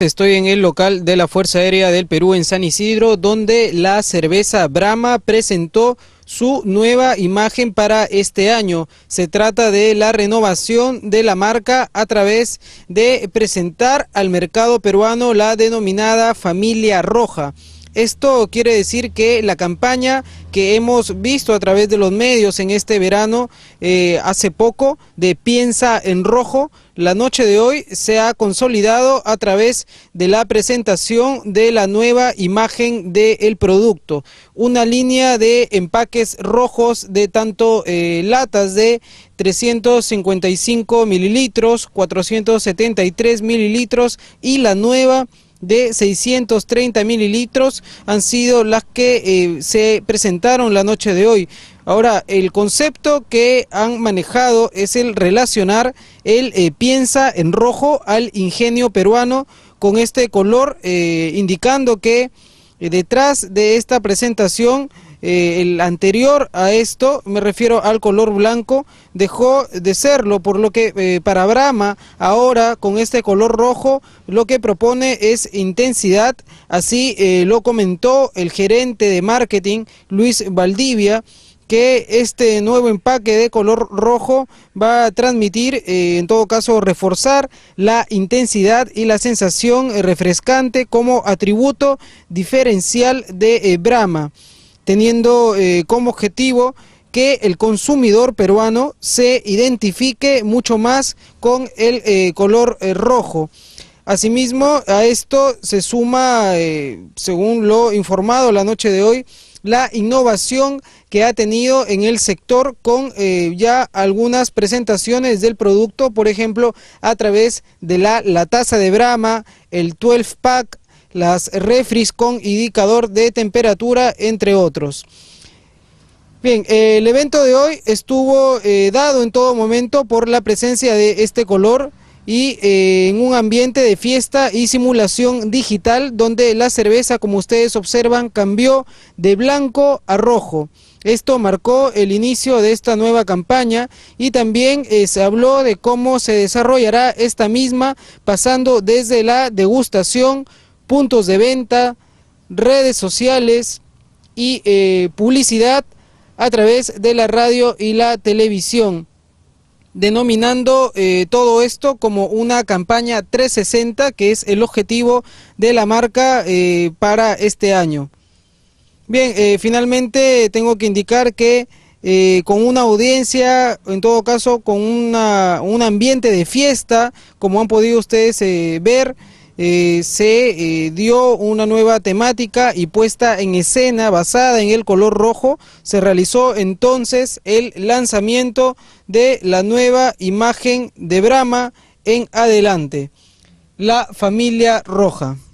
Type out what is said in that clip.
Estoy en el local de la Fuerza Aérea del Perú en San Isidro, donde la cerveza Brahma presentó su nueva imagen para este año. Se trata de la renovación de la marca a través de presentar al mercado peruano la denominada familia roja. Esto quiere decir que la campaña que hemos visto a través de los medios en este verano, eh, hace poco, de Piensa en Rojo, la noche de hoy se ha consolidado a través de la presentación de la nueva imagen del el producto. Una línea de empaques rojos de tanto eh, latas de 355 mililitros, 473 mililitros y la nueva de 630 mililitros han sido las que eh, se presentaron la noche de hoy. Ahora, el concepto que han manejado es el relacionar el eh, piensa en rojo al ingenio peruano con este color, eh, indicando que detrás de esta presentación eh, el anterior a esto, me refiero al color blanco, dejó de serlo, por lo que eh, para Brahma ahora con este color rojo lo que propone es intensidad, así eh, lo comentó el gerente de marketing Luis Valdivia que este nuevo empaque de color rojo va a transmitir, en todo caso reforzar la intensidad y la sensación refrescante como atributo diferencial de Brahma teniendo eh, como objetivo que el consumidor peruano se identifique mucho más con el eh, color eh, rojo. Asimismo, a esto se suma, según lo informado la noche de hoy, la innovación que ha tenido en el sector con ya algunas presentaciones del producto, por ejemplo, a través de la, la taza de Brahma, el 12 pack, las refris con indicador de temperatura, entre otros. Bien, el evento de hoy estuvo eh, dado en todo momento por la presencia de este color y eh, en un ambiente de fiesta y simulación digital donde la cerveza, como ustedes observan, cambió de blanco a rojo. Esto marcó el inicio de esta nueva campaña y también eh, se habló de cómo se desarrollará esta misma pasando desde la degustación puntos de venta, redes sociales y eh, publicidad a través de la radio y la televisión, denominando eh, todo esto como una campaña 360, que es el objetivo de la marca eh, para este año. Bien, finalmente tengo que indicar que con una audiencia, en todo caso con un ambiente de fiesta, como han podido ustedes ver. Eh, se eh, dio una nueva temática y puesta en escena basada en el color rojo. Se realizó entonces el lanzamiento de la nueva imagen de Brahma en adelante, la familia roja.